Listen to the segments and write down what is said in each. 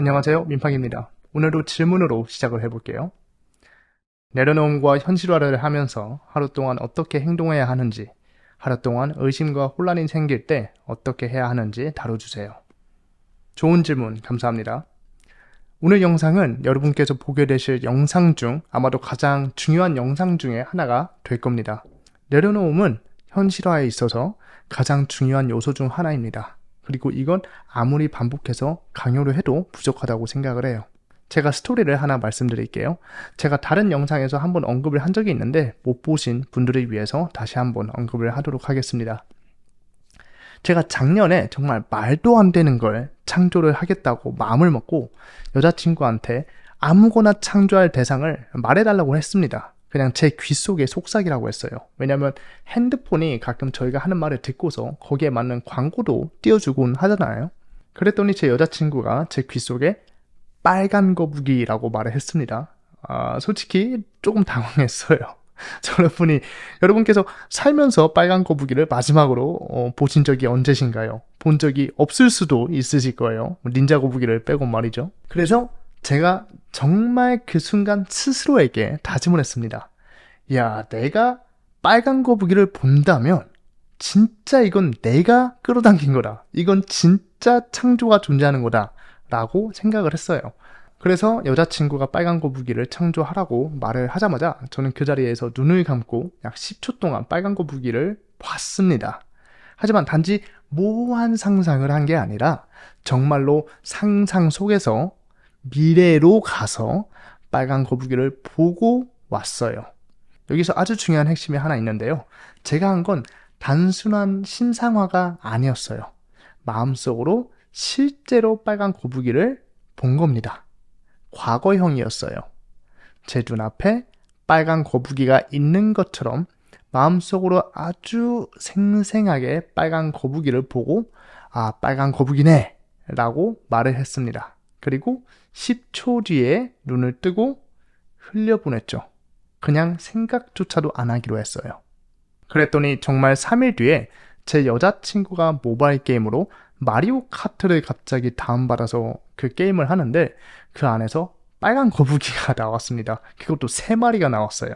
안녕하세요. 민팡입니다. 오늘도 질문으로 시작을 해볼게요. 내려놓음과 현실화를 하면서 하루 동안 어떻게 행동해야 하는지, 하루 동안 의심과 혼란이 생길 때 어떻게 해야 하는지 다뤄주세요. 좋은 질문 감사합니다. 오늘 영상은 여러분께서 보게 되실 영상 중 아마도 가장 중요한 영상 중에 하나가 될 겁니다. 내려놓음은 현실화에 있어서 가장 중요한 요소 중 하나입니다. 그리고 이건 아무리 반복해서 강요를 해도 부족하다고 생각을 해요. 제가 스토리를 하나 말씀드릴게요. 제가 다른 영상에서 한번 언급을 한 적이 있는데 못 보신 분들을 위해서 다시 한번 언급을 하도록 하겠습니다. 제가 작년에 정말 말도 안 되는 걸 창조를 하겠다고 마음을 먹고 여자친구한테 아무거나 창조할 대상을 말해달라고 했습니다. 그냥 제귓 속에 속삭이라고 했어요. 왜냐면 핸드폰이 가끔 저희가 하는 말을 듣고서 거기에 맞는 광고도 띄워주곤 하잖아요. 그랬더니 제 여자친구가 제귓 속에 빨간 거북이라고 말을 했습니다. 아, 솔직히 조금 당황했어요. 여러분이 여러분께서 살면서 빨간 거북이를 마지막으로 어, 보신 적이 언제신가요? 본 적이 없을 수도 있으실 거예요. 닌자 거북이를 빼고 말이죠. 그래서 제가 정말 그 순간 스스로에게 다짐을 했습니다. 야, 내가 빨간 거북이를 본다면 진짜 이건 내가 끌어당긴 거다. 이건 진짜 창조가 존재하는 거다. 라고 생각을 했어요. 그래서 여자친구가 빨간 거북이를 창조하라고 말을 하자마자 저는 그 자리에서 눈을 감고 약 10초 동안 빨간 거북이를 봤습니다. 하지만 단지 모호한 상상을 한 게 아니라 정말로 상상 속에서 미래로 가서 빨간 거북이를 보고 왔어요. 여기서 아주 중요한 핵심이 하나 있는데요. 제가 한 건 단순한 심상화가 아니었어요. 마음속으로 실제로 빨간 고부기를 본 겁니다. 과거형이었어요. 제 눈앞에 빨간 거북이가 있는 것처럼 마음속으로 아주 생생하게 빨간 거북이를 보고 아, 빨간 거북이네 라고 말을 했습니다. 그리고 10초 뒤에 눈을 뜨고 흘려보냈죠. 그냥 생각조차도 안 하기로 했어요. 그랬더니 정말 3일 뒤에 제 여자친구가 모바일 게임으로 마리오 카트를 갑자기 다운받아서 그 게임을 하는데 그 안에서 빨간 거북이가 나왔습니다. 그것도 3마리가 나왔어요.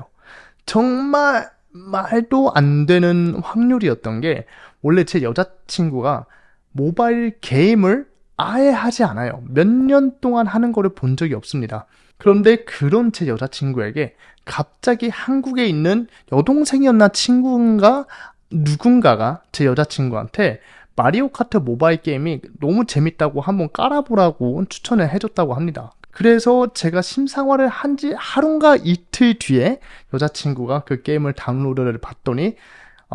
정말 말도 안 되는 확률이었던 게 원래 제 여자친구가 모바일 게임을 아예 하지 않아요. 몇 년 동안 하는 거를 본 적이 없습니다. 그런데 그런 제 여자친구에게 갑자기 한국에 있는 여동생이었나 친구인가 누군가가 제 여자친구한테 마리오 카트 모바일 게임이 너무 재밌다고 한번 깔아보라고 추천을 해줬다고 합니다. 그래서 제가 심상화를 한 지 하루인가 이틀 뒤에 여자친구가 그 게임을 다운로드를 봤더니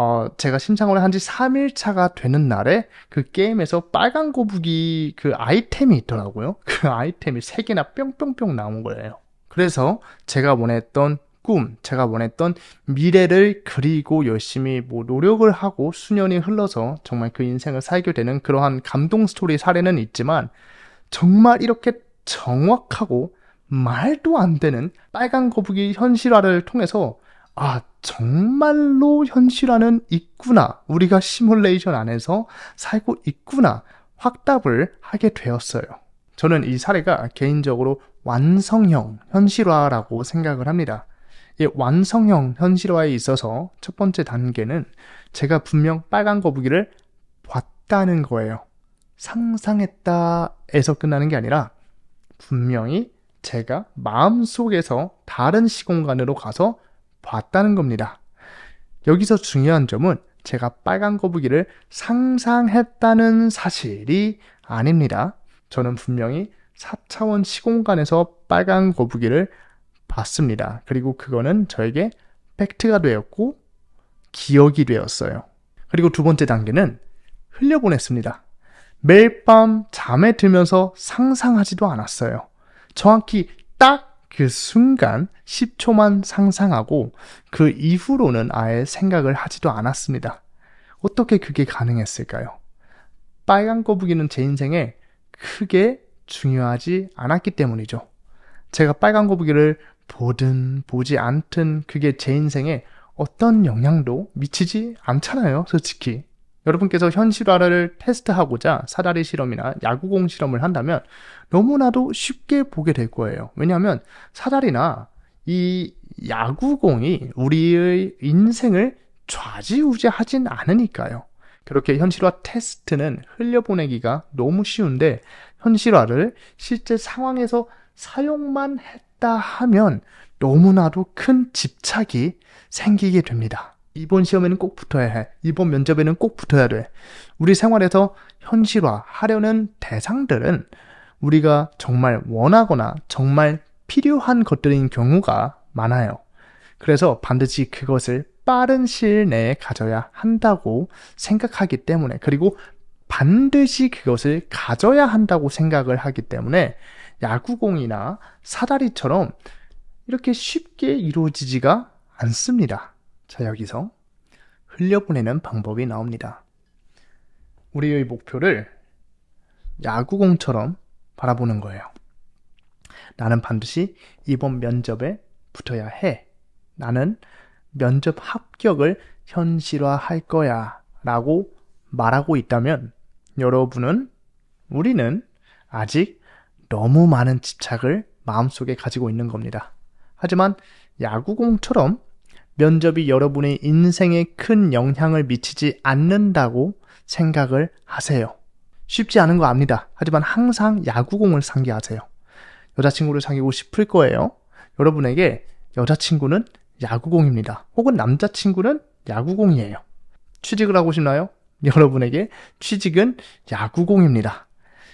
어, 제가 신청을 한 지 3일차가 되는 날에 그 게임에서 빨간 거북이 그 아이템이 있더라고요. 그 아이템이 3개나 뿅뿅뿅 나온 거예요. 그래서 제가 원했던 꿈, 제가 원했던 미래를 그리고 열심히 뭐 노력을 하고 수년이 흘러서 정말 그 인생을 살게 되는 그러한 감동 스토리 사례는 있지만 정말 이렇게 정확하고 말도 안 되는 빨간 거북이 현실화를 통해서 아, 정말로 현실화는 있구나. 우리가 시뮬레이션 안에서 살고 있구나. 확답을 하게 되었어요. 저는 이 사례가 개인적으로 완성형 현실화라고 생각을 합니다. 이 예, 완성형 현실화에 있어서 첫 번째 단계는 제가 분명 빨간 거북이를 봤다는 거예요. 상상했다에서 끝나는 게 아니라 분명히 제가 마음속에서 다른 시공간으로 가서 봤다는 겁니다. 여기서 중요한 점은 제가 빨간 거북이를 상상했다는 사실이 아닙니다. 저는 분명히 4차원 시공간에서 빨간 거북이를 봤습니다. 그리고 그거는 저에게 팩트가 되었고 기억이 되었어요. 그리고 두 번째 단계는 흘려보냈습니다. 매일 밤 잠에 들면서 상상하지도 않았어요. 정확히 딱그 순간 10초만 상상하고 그 이후로는 아예 생각을 하지도 않았습니다. 어떻게 그게 가능했을까요? 빨간 거북이는 제 인생에 크게 중요하지 않았기 때문이죠. 제가 빨간 거북이를 보든 보지 않든 그게 제 인생에 어떤 영향도 미치지 않잖아요, 솔직히. 여러분께서 현실화를 테스트하고자 사다리 실험이나 야구공 실험을 한다면 너무나도 쉽게 보게 될 거예요. 왜냐하면 사다리나 이 야구공이 우리의 인생을 좌지우지하진 않으니까요. 그렇게 현실화 테스트는 흘려보내기가 너무 쉬운데 현실화를 실제 상황에서 사용만 했다 하면 너무나도 큰 집착이 생기게 됩니다. 이번 시험에는 꼭 붙어야 해. 이번 면접에는 꼭 붙어야 돼. 우리 생활에서 현실화하려는 대상들은 우리가 정말 원하거나 정말 필요한 것들인 경우가 많아요. 그래서 반드시 그것을 빠른 시일 내에 가져야 한다고 생각하기 때문에 그리고 반드시 그것을 가져야 한다고 생각을 하기 때문에 야구공이나 사다리처럼 이렇게 쉽게 이루어지지가 않습니다. 자, 여기서 흘려보내는 방법이 나옵니다. 우리의 목표를 야구공처럼 바라보는 거예요. 나는 반드시 이번 면접에 붙어야 해. 나는 면접 합격을 현실화할 거야. 라고 말하고 있다면 여러분은 우리는 아직 너무 많은 집착을 마음속에 가지고 있는 겁니다. 하지만 야구공처럼 면접이 여러분의 인생에 큰 영향을 미치지 않는다고 생각을 하세요. 쉽지 않은 거 압니다. 하지만 항상 야구공을 상기하세요. 여자친구를 사귀고 싶을 거예요. 여러분에게 여자친구는 야구공입니다. 혹은 남자친구는 야구공이에요. 취직을 하고 싶나요? 여러분에게 취직은 야구공입니다.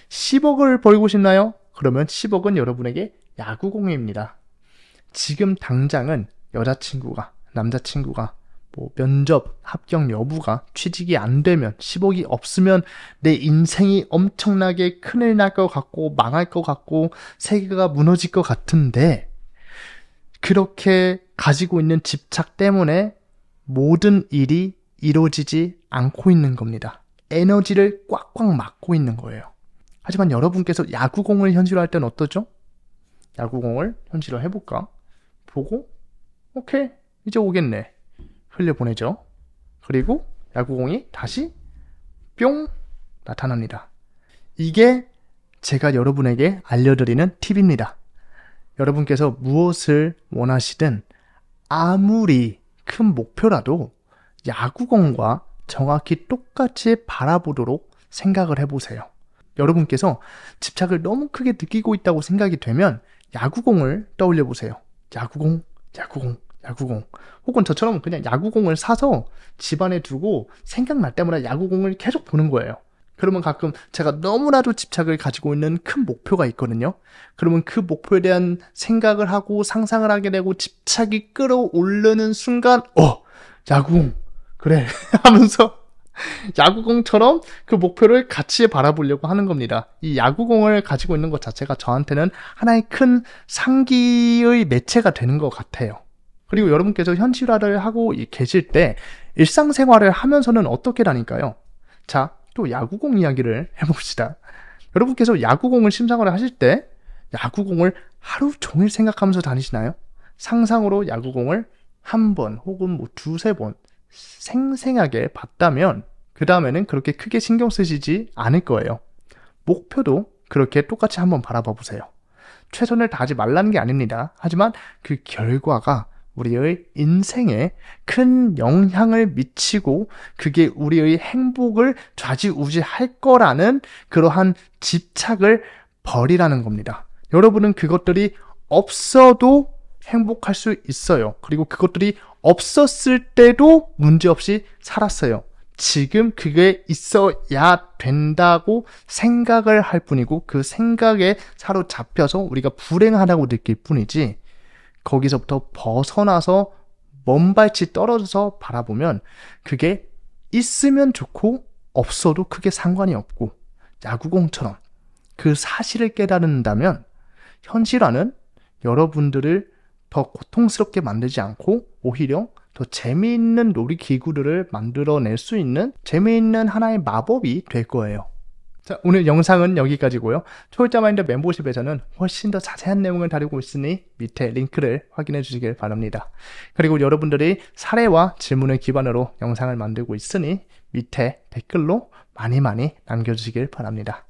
10억을 벌고 싶나요? 그러면 10억은 여러분에게 야구공입니다. 지금 당장은 여자친구가 남자친구가 뭐 면접 합격 여부가 취직이 안 되면 10억이 없으면 내 인생이 엄청나게 큰일 날 것 같고 망할 것 같고 세계가 무너질 것 같은데 그렇게 가지고 있는 집착 때문에 모든 일이 이루어지지 않고 있는 겁니다. 에너지를 꽉꽉 막고 있는 거예요. 하지만 여러분께서 야구공을 현실화할 땐 어떠죠? 야구공을 현실화 해볼까? 보고, 오케이. 이제 오겠네. 흘려보내죠. 그리고 야구공이 다시 뿅 나타납니다. 이게 제가 여러분에게 알려드리는 팁입니다. 여러분께서 무엇을 원하시든 아무리 큰 목표라도 야구공과 정확히 똑같이 바라보도록 생각을 해보세요. 여러분께서 집착을 너무 크게 느끼고 있다고 생각이 되면 야구공을 떠올려 보세요. 야구공, 야구공, 야구공. 혹은 저처럼 그냥 야구공을 사서 집안에 두고 생각날 때마다 야구공을 계속 보는 거예요. 그러면 가끔 제가 너무나도 집착을 가지고 있는 큰 목표가 있거든요. 그러면 그 목표에 대한 생각을 하고 상상을 하게 되고 집착이 끌어올르는 순간, 어! 야구공! 그래! 하면서 야구공처럼 그 목표를 같이 바라보려고 하는 겁니다. 이 야구공을 가지고 있는 것 자체가 저한테는 하나의 큰 상기의 매체가 되는 것 같아요. 그리고 여러분께서 현실화를 하고 계실 때 일상생활을 하면서는 어떻게라니까요. 자, 또 야구공 이야기를 해봅시다. 여러분께서 야구공을 심상을 하실 때 야구공을 하루 종일 생각하면서 다니시나요? 상상으로 야구공을 한 번 혹은 뭐 두세 번 생생하게 봤다면 그 다음에는 그렇게 크게 신경 쓰시지 않을 거예요. 목표도 그렇게 똑같이 한번 바라봐 보세요. 최선을 다하지 말라는 게 아닙니다. 하지만 그 결과가 우리의 인생에 큰 영향을 미치고 그게 우리의 행복을 좌지우지할 거라는 그러한 집착을 버리라는 겁니다. 여러분은 그것들이 없어도 행복할 수 있어요. 그리고 그것들이 없었을 때도 문제없이 살았어요. 지금 그게 있어야 된다고 생각을 할 뿐이고 그 생각에 사로잡혀서 우리가 불행하다고 느낄 뿐이지 거기서부터 벗어나서 먼발치 떨어져서 바라보면 그게 있으면 좋고 없어도 크게 상관이 없고 야구공처럼 그 사실을 깨달는다면 현실화는 여러분들을 더 고통스럽게 만들지 않고 오히려 더 재미있는 놀이 기구들을 만들어낼 수 있는 재미있는 하나의 마법이 될 거예요. 자, 오늘 영상은 여기까지고요. 초월자 마인드 멤버십에서는 훨씬 더 자세한 내용을 다루고 있으니 밑에 링크를 확인해 주시길 바랍니다. 그리고 여러분들이 사례와 질문을 기반으로 영상을 만들고 있으니 밑에 댓글로 많이 많이 남겨주시길 바랍니다.